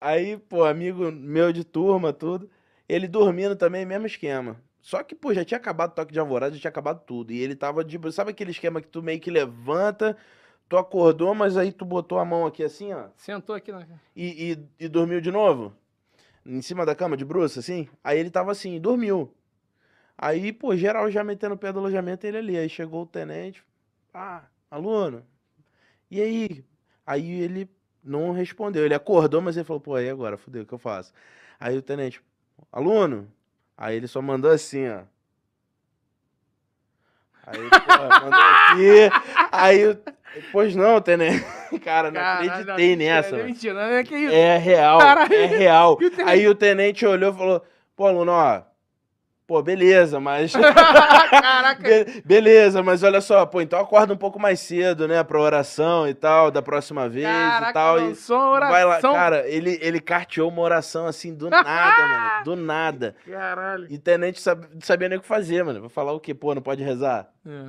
Aí, pô, amigo meu de turma, tudo. Ele dormindo também, mesmo esquema. Só que, pô, já tinha acabado o toque de alvorada, já tinha acabado tudo. E ele tava de. Tipo, sabe aquele esquema que tu meio que levanta, tu acordou, mas aí tu botou a mão aqui assim, ó. Sentou aqui na cama. E, e, e dormiu de novo? Em cima da cama, de bruxa, assim? Aí ele tava assim, dormiu. Aí, pô, geral já metendo o pé do alojamento, ele ali. Aí chegou o tenente, ah, aluno, e aí? Aí ele, não respondeu. Ele acordou, mas ele falou, pô, aí agora, fudeu, o que eu faço? Aí o tenente, aluno? Aí ele só mandou assim, ó. Aí, pô, mandou aqui. Aí Pois não, Tenente. Cara, não Caralho, acreditei não, nessa. É, mentira, não é, que... é real. É Caralho. É real. O tenente... Aí o tenente olhou e falou: pô, aluno, ó, Pô, beleza, mas. Caraca! Be beleza, mas olha só, pô, então acorda um pouco mais cedo, né? Pra oração e tal, da próxima vez Caraca, e tal. Não, e só oração. Vai lá. Cara, ele, ele carteou uma oração assim do nada, mano. Do nada. Caralho. E tenente sab... sabia nem o que fazer, mano. Vou falar o quê? Pô, não pode rezar? É.